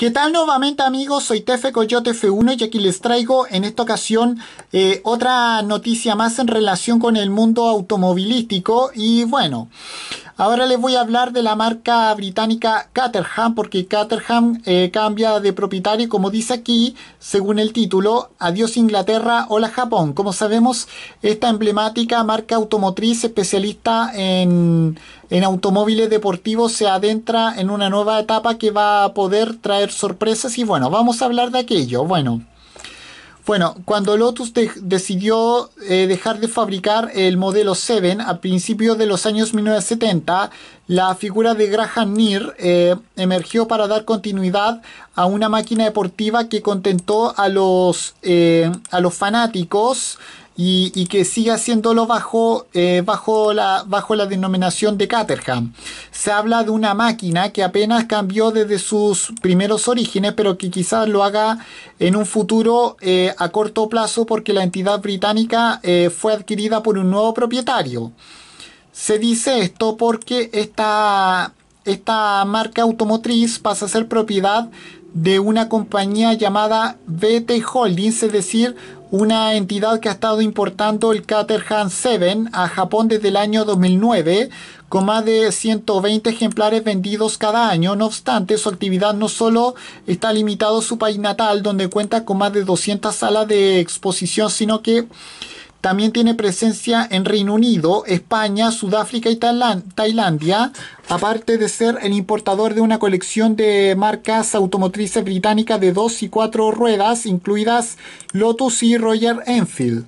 ¿Qué tal nuevamente amigos? Soy Tefe Coyote F1 y aquí les traigo en esta ocasión eh, otra noticia más en relación con el mundo automovilístico y bueno, ahora les voy a hablar de la marca británica Caterham porque Caterham eh, cambia de propietario como dice aquí, según el título, Adiós Inglaterra, hola Japón. Como sabemos, esta emblemática marca automotriz especialista en en automóviles deportivos se adentra en una nueva etapa que va a poder traer sorpresas y bueno, vamos a hablar de aquello. Bueno, bueno cuando Lotus decidió eh, dejar de fabricar el modelo 7 a principios de los años 1970, la figura de Graham Neer eh, emergió para dar continuidad a una máquina deportiva que contentó a los, eh, a los fanáticos y, que sigue haciéndolo bajo, eh, bajo, la, bajo la denominación de Caterham. Se habla de una máquina que apenas cambió desde sus primeros orígenes, pero que quizás lo haga en un futuro eh, a corto plazo porque la entidad británica eh, fue adquirida por un nuevo propietario. Se dice esto porque esta, esta marca automotriz pasa a ser propiedad de una compañía llamada BT Holdings, es decir, una entidad que ha estado importando el Caterham 7 a Japón desde el año 2009 con más de 120 ejemplares vendidos cada año. No obstante, su actividad no solo está limitada a su país natal, donde cuenta con más de 200 salas de exposición, sino que también tiene presencia en Reino Unido, España, Sudáfrica y Tailandia, aparte de ser el importador de una colección de marcas automotrices británicas de dos y cuatro ruedas, incluidas Lotus y Roger Enfield.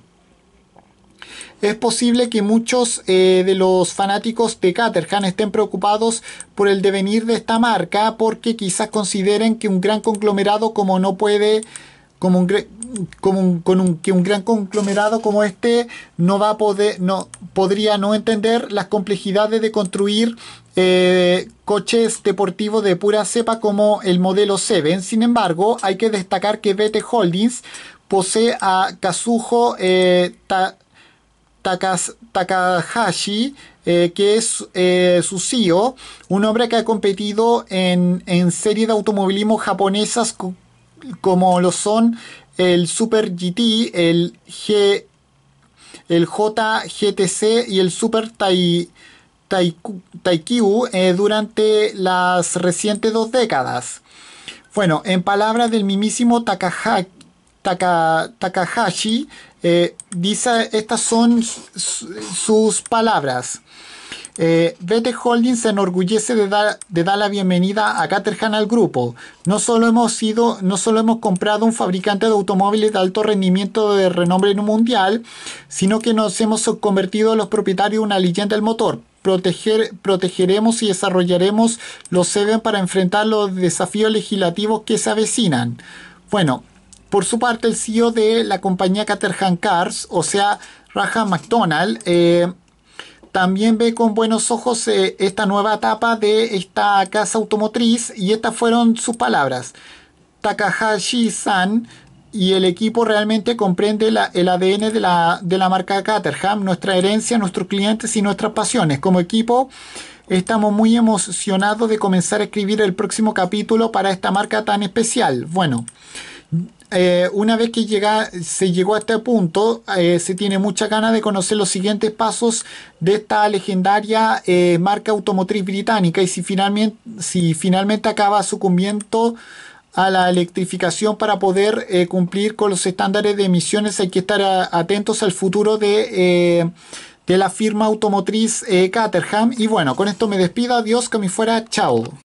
Es posible que muchos eh, de los fanáticos de Caterham estén preocupados por el devenir de esta marca porque quizás consideren que un gran conglomerado como no puede como un, con que un gran conglomerado como este no va a poder, no, podría no entender las complejidades de construir eh, coches deportivos de pura cepa como el modelo Seven. Sin embargo, hay que destacar que BT Holdings posee a Kazuho eh, Takahashi, eh, que es su CEO, un hombre que ha competido en, en series de automovilismo japonesas como lo son el Super GT, el G, el JGTC y el Super Tai, Taikyu eh, durante las recientes dos décadas. Bueno, en palabras del mismísimo Takahashi, eh, dice, estas son sus palabras. Eh, BT Holding se enorgullece de dar, de dar la bienvenida a Caterham al grupo. No solo, hemos no hemos comprado un fabricante de automóviles de alto rendimiento de renombre mundial, sino que nos hemos convertido en los propietarios de una leyenda del motor. Proteger, protegeremos y desarrollaremos los SEBEN para enfrentar los desafíos legislativos que se avecinan. Bueno, por su parte, el CEO de la compañía Caterham Cars, o sea, Raja McDonald, eh, también ve con buenos ojos eh, esta nueva etapa de esta casa automotriz y estas fueron sus palabras. Takahashi-san y el equipo realmente comprende el ADN de la, de la marca Caterham, nuestra herencia, nuestros clientes y nuestras pasiones. Como equipo estamos muy emocionados de comenzar a escribir el próximo capítulo para esta marca tan especial. Bueno. Eh, una vez que llega, se llegó a este punto, eh, se tiene mucha ganas de conocer los siguientes pasos de esta legendaria eh, marca automotriz británica y si finalmente, si finalmente acaba sucumbiendo a la electrificación para poder cumplir con los estándares de emisiones, hay que estar atentos al futuro de la firma automotriz Caterham. Y bueno, con esto me despido. Adiós, que me fuera. Chao.